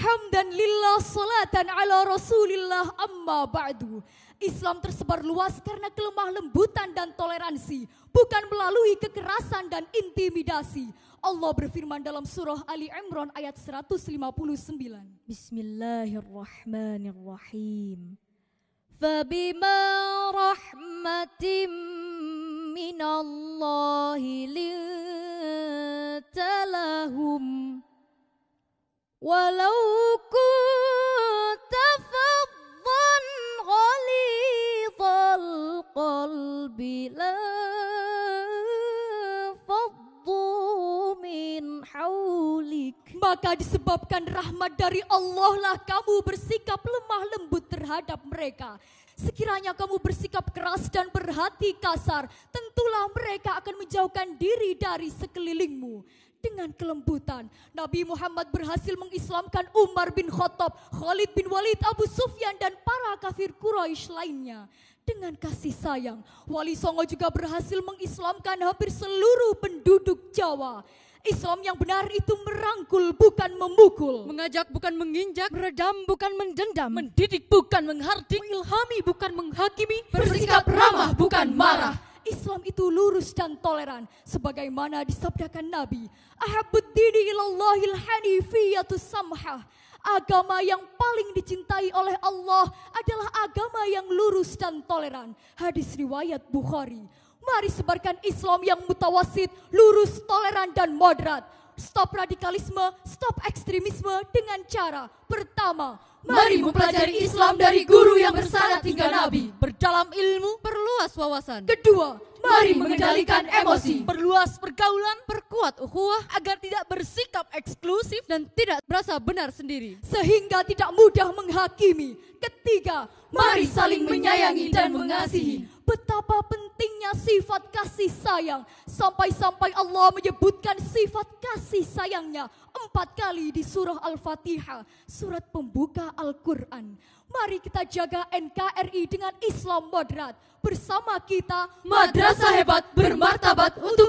Hamdan lillah salatan ala rasulillah amma ba'du. Islam tersebar luas karena kelemah lembutan dan toleransi, bukan melalui kekerasan dan intimidasi. Allah berfirman dalam surah Ali Imran ayat 159. Bismillahirrahmanirrahim. Fabima rahmatim minallahi lintalahum maka disebabkan rahmat dari Allah lah kamu bersikap lemah lembut terhadap mereka Sekiranya kamu bersikap keras dan berhati kasar, tentulah mereka akan menjauhkan diri dari sekelilingmu dengan kelembutan. Nabi Muhammad berhasil mengislamkan Umar bin Khattab, Khalid bin Walid, Abu Sufyan, dan para kafir Quraisy lainnya. Dengan kasih sayang, Wali Songo juga berhasil mengislamkan hampir seluruh penduduk Jawa. Islam yang benar itu merangkul bukan memukul, mengajak bukan menginjak, meredam bukan mendendam, mendidik bukan menghardik, mengilhami bukan menghakimi, bersikap ramah bukan marah, Islam itu lurus dan toleran sebagaimana disabdakan Nabi. Ahabbuddini ilallahil samhah. Agama yang paling dicintai oleh Allah adalah agama yang lurus dan toleran. Hadis riwayat Bukhari. Mari sebarkan Islam yang mutawasid, lurus, toleran, dan moderat. Stop radikalisme, stop ekstremisme dengan cara pertama Mari mempelajari Islam dari guru yang bersanad hingga Nabi. Berdalam ilmu, perluas wawasan. Kedua, mari mengendalikan emosi. Perluas pergaulan, perkuat uhuah agar tidak bersikap eksklusif dan tidak merasa benar sendiri. Sehingga tidak mudah menghakimi. Ketiga, mari saling menyayangi dan mengasihi Betapa pentingnya sifat kasih sayang. Sampai-sampai Allah menyebutkan sifat kasih sayangnya empat kali di surah Al-Fatihah. Surat pembuka Al-Quran. Mari kita jaga NKRI dengan Islam moderat. Bersama kita, Madrasah Hebat bermartabat untuk